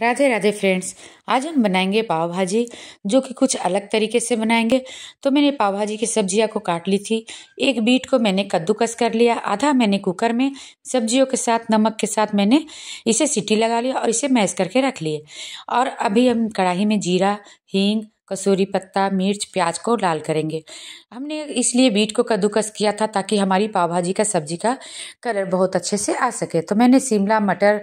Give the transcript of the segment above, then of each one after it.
Radhe Radhe friends आज हम बनाएंगे पाव भाजी जो कि कुछ अलग तरीके से बनाएंगे तो मैंने पाव भाजी की सब्जियां को काट ली थी एक बीट को मैंने कद्दूकस कर लिया आधा मैंने कुकर में सब्जियों के साथ नमक के साथ मैंने इसे सीटी लगा लिया और इसे मैश करके रख लिए और अभी हम कढ़ाई में जीरा हींग कसूरी पत्ता मिर्च प्याज को लाल करेंगे हमने इसलिए बीट को कद्दूकस किया था ताकि हमारी पाव भाजी का सब्जी का कलर बहुत अच्छे से आ सके तो मैंने शिमला मटर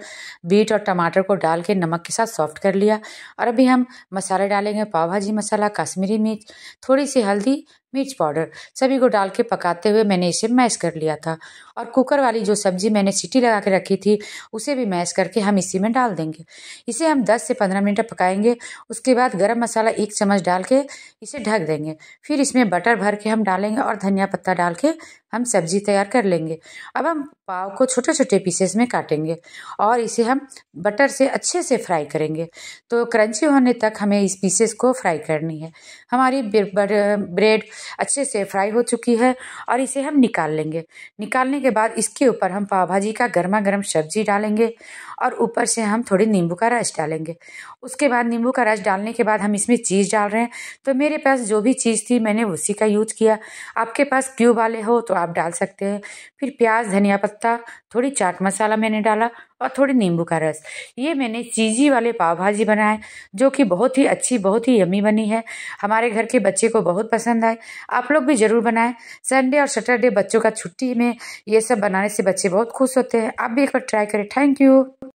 बीट और टमाटर को डाल के नमक के साथ सॉफ्ट कर लिया और अभी हम मसाले डालेंगे पाव भाजी मसाला कश्मीरी मिर्च थोड़ी सी हल्दी मिर्च पाउडर सभी को डाल के पकाते हुए मैंने इसे मैश कर लिया था और कुकर वाली जो सब्जी मैंने सीटी लगा के रखी थी उसे भी मैश करके हम इसी में डाल देंगे इसे हम 10 से 15 मिनट पकाएंगे उसके बाद गरम मसाला एक चम्मच डाल के इसे ढक देंगे फिर इसमें बटर भर के हम डालेंगे और धनिया पत्ता डाल के हम सब्जी तैयार कर लेंगे अब हम पाव को छोटे छोटे पीसेस में काटेंगे और इसे हम बटर से अच्छे से फ्राई करेंगे तो क्रंची होने तक हमें इस पीसेस को फ्राई करनी है हमारी ब्रेड अच्छे से फ्राई हो चुकी है और इसे हम निकाल लेंगे निकालने के बाद इसके ऊपर हम पाव भाजी का गर्मा गर्म सब्जी डालेंगे और ऊपर से हम थोड़ी नींबू का रस डालेंगे उसके बाद नींबू का रस डालने के बाद हम इसमें चीज़ डाल रहे हैं तो मेरे पास जो भी चीज़ थी मैंने उसी का यूज किया आपके पास क्यूब वाले हो तो आप डाल सकते हैं फिर प्याज धनिया पत्ता थोड़ी चाट मसाला मैंने डाला और थोड़ी नींबू का रस ये मैंने चीजी वाले पाव भाजी बनाए जो कि बहुत ही अच्छी बहुत ही यमी बनी है हमारे घर के बच्चे को बहुत पसंद आए आप लोग भी ज़रूर बनाएं संडे और सैटरडे बच्चों का छुट्टी में ये सब बनाने से बच्चे बहुत खुश होते हैं आप भी एक बार ट्राई करें थैंक यू